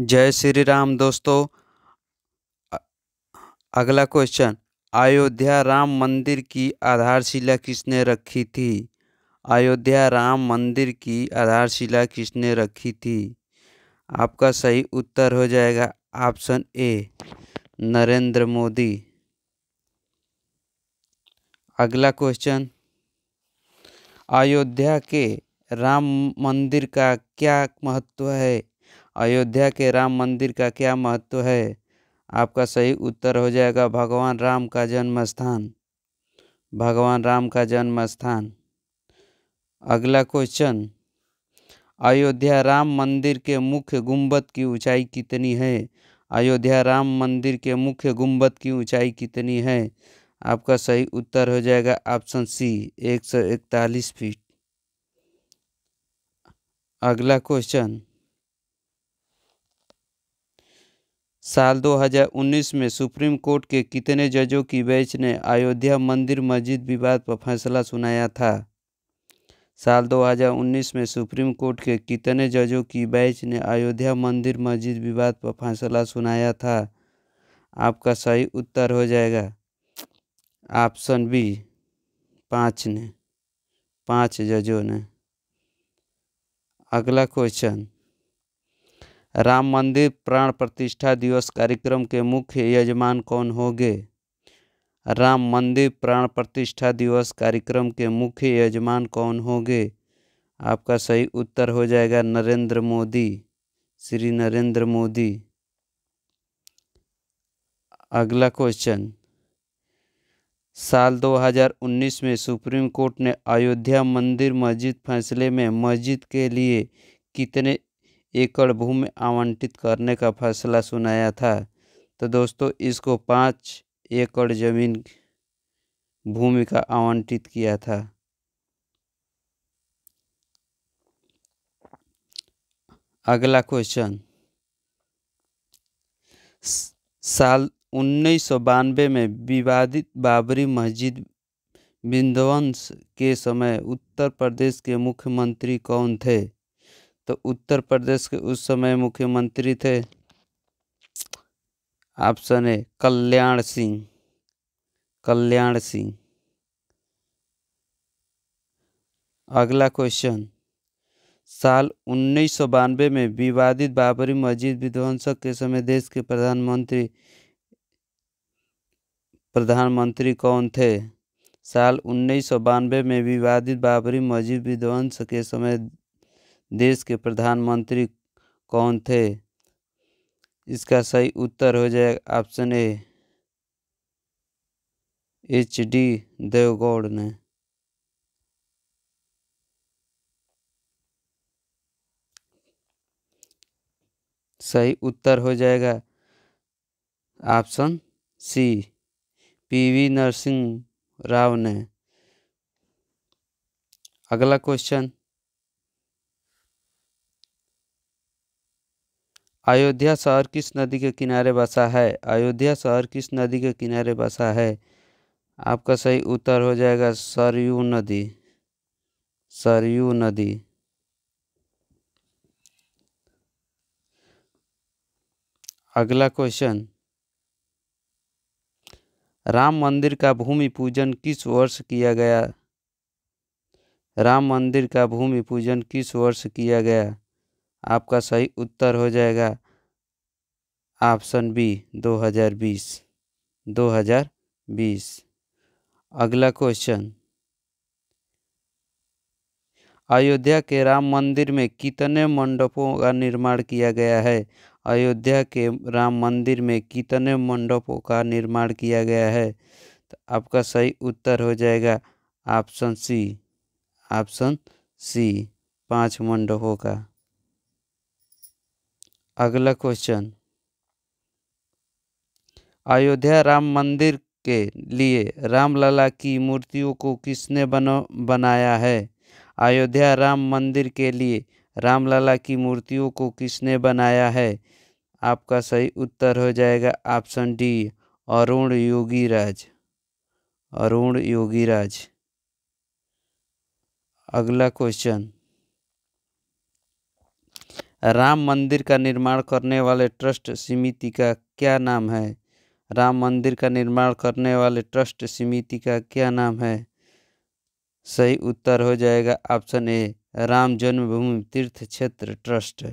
जय श्री राम दोस्तों अगला क्वेश्चन अयोध्या राम मंदिर की आधारशिला किसने रखी थी अयोध्या राम मंदिर की आधारशिला किसने रखी थी आपका सही उत्तर हो जाएगा ऑप्शन ए नरेंद्र मोदी अगला क्वेश्चन अयोध्या के राम मंदिर का क्या महत्व है अयोध्या के राम मंदिर का क्या महत्व है आपका सही उत्तर हो जाएगा भगवान राम का जन्म स्थान भगवान राम का जन्म स्थान अगला क्वेश्चन अयोध्या राम मंदिर के मुख्य गुंबद की ऊंचाई कितनी है अयोध्या राम मंदिर के मुख्य गुंबद की ऊंचाई कितनी है आपका सही उत्तर हो जाएगा ऑप्शन सी एक सौ इकतालीस फीट अगला क्वेश्चन साल 2019 में सुप्रीम कोर्ट के कितने जजों की बेंच ने अयोध्या मंदिर मस्जिद विवाद पर फैसला सुनाया था साल 2019 में सुप्रीम कोर्ट के कितने जजों की बेंच ने अयोध्या मंदिर मस्जिद विवाद पर फैसला सुनाया था आपका सही उत्तर हो जाएगा ऑप्शन बी पाँच ने पाँच जजों ने अगला क्वेश्चन राम मंदिर प्राण प्रतिष्ठा दिवस कार्यक्रम के मुख्य यजमान कौन होंगे राम मंदिर प्राण प्रतिष्ठा दिवस कार्यक्रम के मुख्य यजमान कौन होंगे आपका सही उत्तर हो जाएगा नरेंद्र मोदी श्री नरेंद्र मोदी अगला क्वेश्चन साल 2019 में सुप्रीम कोर्ट ने अयोध्या मंदिर मस्जिद फैसले में मस्जिद के लिए कितने एकड़ भूमि आवंटित करने का फैसला सुनाया था तो दोस्तों इसको पाँच एकड़ जमीन भूमि का आवंटित किया था अगला क्वेश्चन साल उन्नीस में विवादित बाबरी मस्जिद विध्वंस के समय उत्तर प्रदेश के मुख्यमंत्री कौन थे तो उत्तर प्रदेश के उस समय मुख्यमंत्री थे ऑप्शन ए कल्याण सिंह कल्याण सिंह अगला क्वेश्चन साल उन्नीस में विवादित बाबरी मस्जिद विध्वंसक के समय देश के प्रधानमंत्री प्रधानमंत्री कौन थे साल उन्नीस में विवादित बाबरी मस्जिद विध्वंस के समय देश के प्रधानमंत्री कौन थे इसका सही उत्तर हो जाएगा option A H D Deve Gowda ने सही उत्तर हो जाएगा option C P V Narasimha Rao ने अगला क्वेश्चन अयोध्या शहर किस नदी के किनारे बसा है अयोध्या शहर किस नदी के किनारे बसा है आपका सही उत्तर हो जाएगा सरयू नदी सरयू नदी अगला क्वेश्चन राम मंदिर का भूमि पूजन किस वर्ष किया गया राम मंदिर का भूमि पूजन किस वर्ष किया गया आपका सही उत्तर हो जाएगा ऑप्शन बी 2020 2020 अगला क्वेश्चन अयोध्या के राम मंदिर में कितने मंडपों का निर्माण किया गया है अयोध्या के राम मंदिर में कितने मंडपों का निर्माण किया गया है तो आपका सही उत्तर हो जाएगा ऑप्शन सी ऑप्शन सी पांच मंडपों का अगला क्वेश्चन अयोध्या राम मंदिर के लिए रामलला की मूर्तियों को किसने बनो बनाया है अयोध्या राम मंदिर के लिए रामलला की मूर्तियों को किसने बनाया है आपका सही उत्तर हो जाएगा ऑप्शन डी अरुण योगीराज अरुण योगीराज अगला क्वेश्चन राम मंदिर का निर्माण करने वाले ट्रस्ट समिति का क्या नाम है राम मंदिर का निर्माण करने वाले ट्रस्ट समिति का क्या नाम है सही उत्तर हो जाएगा ऑप्शन ए राम जन्मभूमि तीर्थ क्षेत्र ट्रस्ट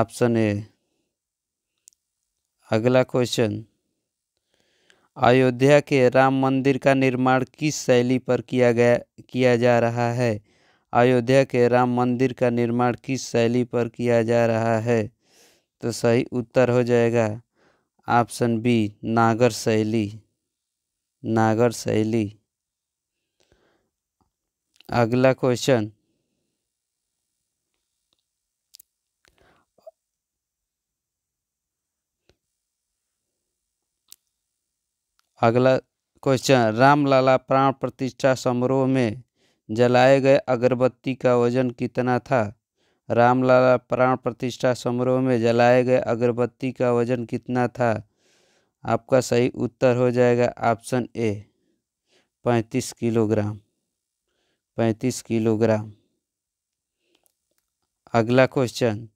ऑप्शन ए अगला क्वेश्चन अयोध्या के राम मंदिर का निर्माण किस शैली पर किया गया किया जा रहा है अयोध्या के राम मंदिर का निर्माण किस शैली पर किया जा रहा है तो सही उत्तर हो जाएगा ऑप्शन बी नागर शैली नागर शैली अगला क्वेश्चन अगला क्वेश्चन रामलला प्राण प्रतिष्ठा समारोह में जलाए गए अगरबत्ती का वजन कितना था रामलाला प्राण प्रतिष्ठा समारोह में जलाए गए अगरबत्ती का वजन कितना था आपका सही उत्तर हो जाएगा ऑप्शन ए पैंतीस किलोग्राम पैंतीस किलोग्राम अगला क्वेश्चन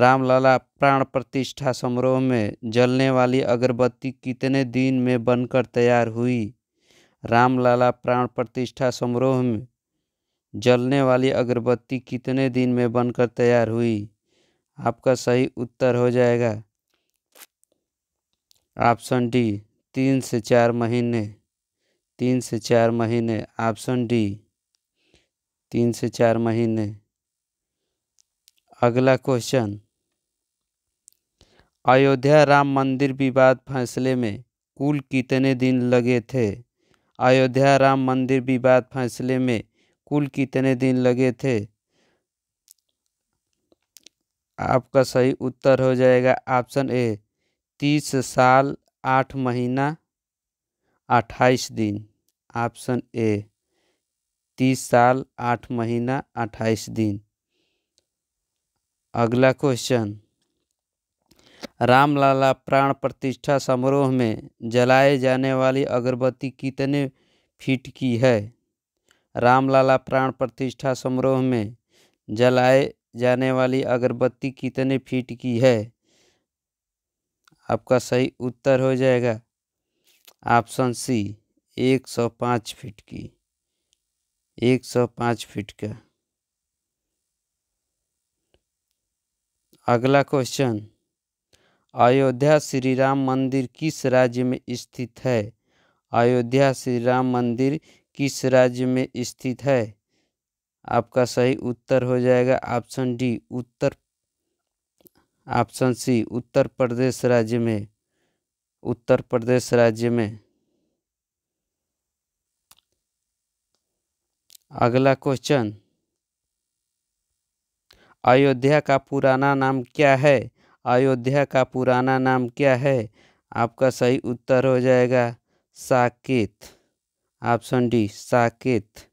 रामलाला प्राण प्रतिष्ठा समारोह में जलने वाली अगरबत्ती कितने दिन में बनकर तैयार हुई रामलाला प्राण प्रतिष्ठा समारोह में जलने वाली अगरबत्ती कितने दिन में बनकर तैयार हुई आपका सही उत्तर हो जाएगा ऑप्शन डी तीन से चार महीने तीन से चार महीने ऑप्शन डी तीन से चार महीने अगला क्वेश्चन अयोध्या राम मंदिर विवाद फैसले में कुल कितने दिन लगे थे अयोध्या राम मंदिर विवाद फैसले में कुल कितने दिन लगे थे आपका सही उत्तर हो जाएगा ऑप्शन ए तीस साल आठ महीना अट्ठाईस दिन ऑप्शन ए तीस साल आठ महीना अट्ठाईस दिन अगला क्वेश्चन रामलाला प्राण प्रतिष्ठा समारोह में जलाए जाने वाली अगरबत्ती कितने फीट की है रामलाला प्राण प्रतिष्ठा समारोह में जलाए जाने वाली अगरबत्ती कितने फीट की है आपका सही उत्तर हो जाएगा ऑप्शन सी एक सौ पाँच फीट की एक सौ पाँच फीट का अगला क्वेश्चन अयोध्या श्री राम मंदिर किस राज्य में स्थित है अयोध्या श्री राम मंदिर किस राज्य में स्थित है आपका सही उत्तर हो जाएगा ऑप्शन डी उत्तर ऑप्शन सी उत्तर प्रदेश राज्य में उत्तर प्रदेश राज्य में अगला क्वेश्चन अयोध्या का पुराना नाम क्या है अयोध्या का पुराना नाम क्या है आपका सही उत्तर हो जाएगा साकेत ऑप्शन डी साकेत